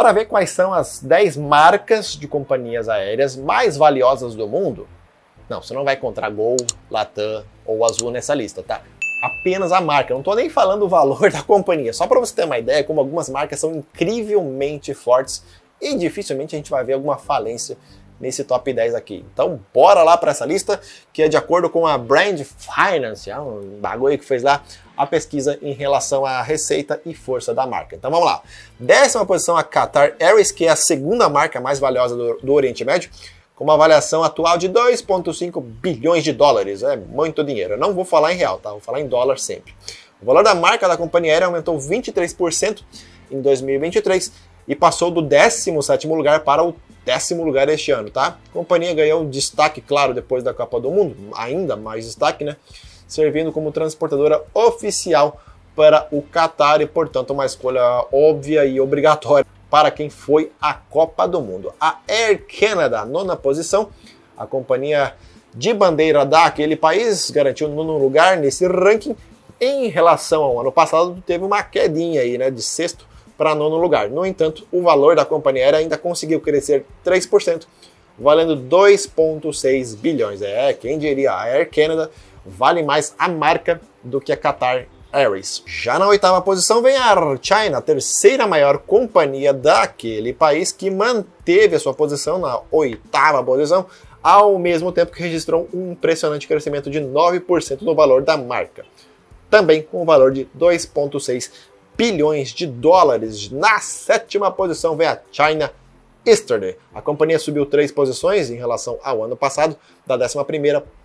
Bora ver quais são as 10 marcas de companhias aéreas mais valiosas do mundo? Não, você não vai encontrar Gol, Latam ou Azul nessa lista, tá? Apenas a marca, não tô nem falando o valor da companhia, só para você ter uma ideia como algumas marcas são incrivelmente fortes e dificilmente a gente vai ver alguma falência nesse top 10 aqui. Então, bora lá para essa lista, que é de acordo com a Brand Finance, é um bagulho que fez lá a pesquisa em relação à receita e força da marca. Então vamos lá. Décima posição a Qatar Airways, que é a segunda marca mais valiosa do, do Oriente Médio, com uma avaliação atual de 2,5 bilhões de dólares. É muito dinheiro. Eu não vou falar em real, tá? Vou falar em dólar sempre. O valor da marca da companhia aérea aumentou 23% em 2023 e passou do 17º lugar para o décimo lugar este ano, tá? A companhia ganhou destaque, claro, depois da Copa do Mundo, ainda mais destaque, né? Servindo como transportadora oficial para o Qatar e, portanto, uma escolha óbvia e obrigatória para quem foi à Copa do Mundo. A Air Canada, nona posição, a companhia de bandeira daquele país, garantiu o nono lugar nesse ranking. Em relação ao ano passado, teve uma quedinha aí, né, de sexto para nono lugar. No entanto, o valor da companhia aérea ainda conseguiu crescer 3%, valendo 2,6 bilhões. É, quem diria, a Air Canada vale mais a marca do que a Qatar Airways. Já na oitava posição vem a Air China, a terceira maior companhia daquele país, que manteve a sua posição na oitava posição, ao mesmo tempo que registrou um impressionante crescimento de 9% no valor da marca. Também com o valor de 2,6 bilhões de dólares. Na sétima posição vem a China Eastern. A companhia subiu três posições em relação ao ano passado, da 11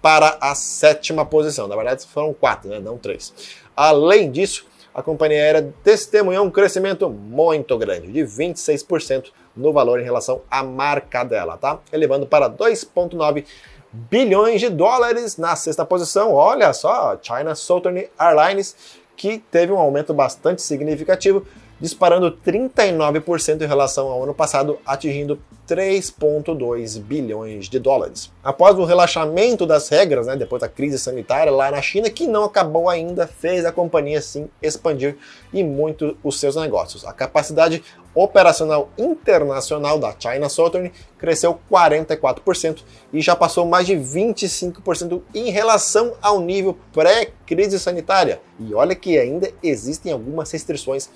para a sétima posição. Na verdade, foram quatro, né? não três. Além disso, a companhia aérea testemunhou um crescimento muito grande, de 26% no valor em relação à marca dela, tá? Elevando para 2,9 bilhões de dólares na sexta posição. Olha só, China Southern Airlines que teve um aumento bastante significativo disparando 39% em relação ao ano passado, atingindo 3,2 bilhões de dólares. Após o relaxamento das regras, né, depois da crise sanitária lá na China, que não acabou ainda, fez a companhia sim expandir e muito os seus negócios. A capacidade operacional internacional da China Southern cresceu 44% e já passou mais de 25% em relação ao nível pré-crise sanitária. E olha que ainda existem algumas restrições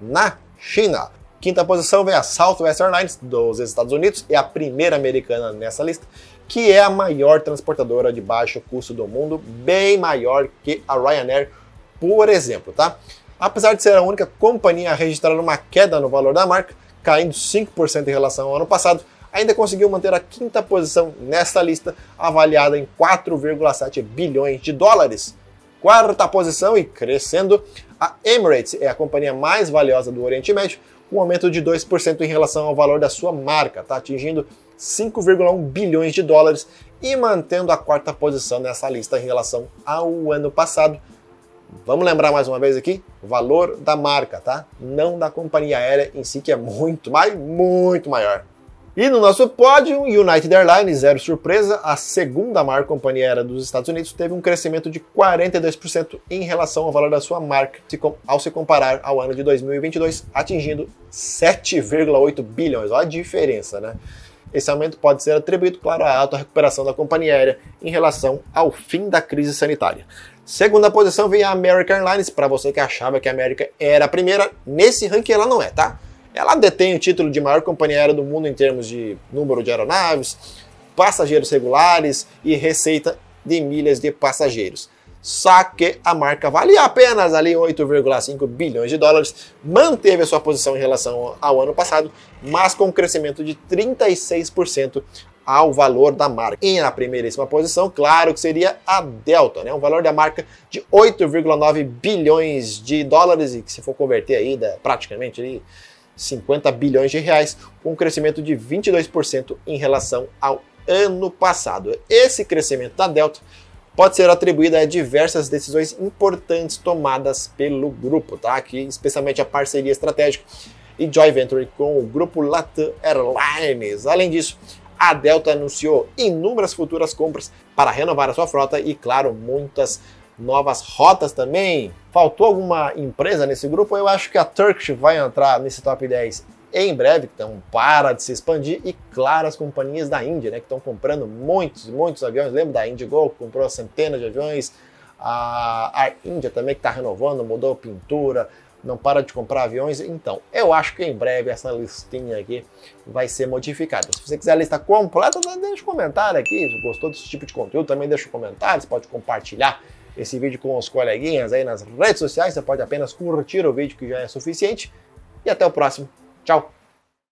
na China. Quinta posição vem a Southwest Airlines dos Estados Unidos e a primeira americana nessa lista, que é a maior transportadora de baixo custo do mundo, bem maior que a Ryanair, por exemplo, tá? Apesar de ser a única companhia a registrar uma queda no valor da marca, caindo 5% em relação ao ano passado, ainda conseguiu manter a quinta posição nessa lista, avaliada em 4,7 bilhões de dólares. Quarta posição e crescendo a Emirates é a companhia mais valiosa do Oriente Médio, com um aumento de 2% em relação ao valor da sua marca, tá atingindo 5,1 bilhões de dólares e mantendo a quarta posição nessa lista em relação ao ano passado. Vamos lembrar mais uma vez aqui, valor da marca, tá? Não da companhia aérea em si, que é muito, mas muito maior. E no nosso pódio, United Airlines, zero surpresa, a segunda maior companhia aérea dos Estados Unidos, teve um crescimento de 42% em relação ao valor da sua marca, ao se comparar ao ano de 2022, atingindo 7,8 bilhões. Olha a diferença, né? Esse aumento pode ser atribuído, claro, à alta recuperação da companhia aérea em relação ao fim da crise sanitária. Segunda posição vem a American Airlines, para você que achava que a América era a primeira, nesse ranking ela não é, tá? Ela detém o título de maior companhia aérea do mundo em termos de número de aeronaves, passageiros regulares e receita de milhas de passageiros. Só que a marca vale apenas ali 8,5 bilhões de dólares, manteve a sua posição em relação ao ano passado, mas com um crescimento de 36% ao valor da marca. E na primeiríssima posição, claro que seria a Delta, né? Um valor da marca de 8,9 bilhões de dólares e que se for converter aí, praticamente ali 50 bilhões de reais, com um crescimento de 22% em relação ao ano passado. Esse crescimento da Delta pode ser atribuído a diversas decisões importantes tomadas pelo grupo, tá? Aqui, especialmente a parceria estratégica e joint venture com o grupo Latam Airlines. Além disso, a Delta anunciou inúmeras futuras compras para renovar a sua frota e, claro, muitas novas rotas também. Faltou alguma empresa nesse grupo? Eu acho que a Turkish vai entrar nesse top 10 em breve, então para de se expandir. E claro, as companhias da Índia, né, que estão comprando muitos, muitos aviões. Lembra da Indigo, que comprou centenas de aviões. A a Índia também, que está renovando, mudou pintura, não para de comprar aviões. Então, eu acho que em breve essa listinha aqui vai ser modificada. Se você quiser a lista completa, deixa um comentário aqui. Se gostou desse tipo de conteúdo, também deixa um comentário. Você pode compartilhar esse vídeo com os coleguinhas aí nas redes sociais. Você pode apenas curtir o vídeo que já é suficiente. E até o próximo. Tchau!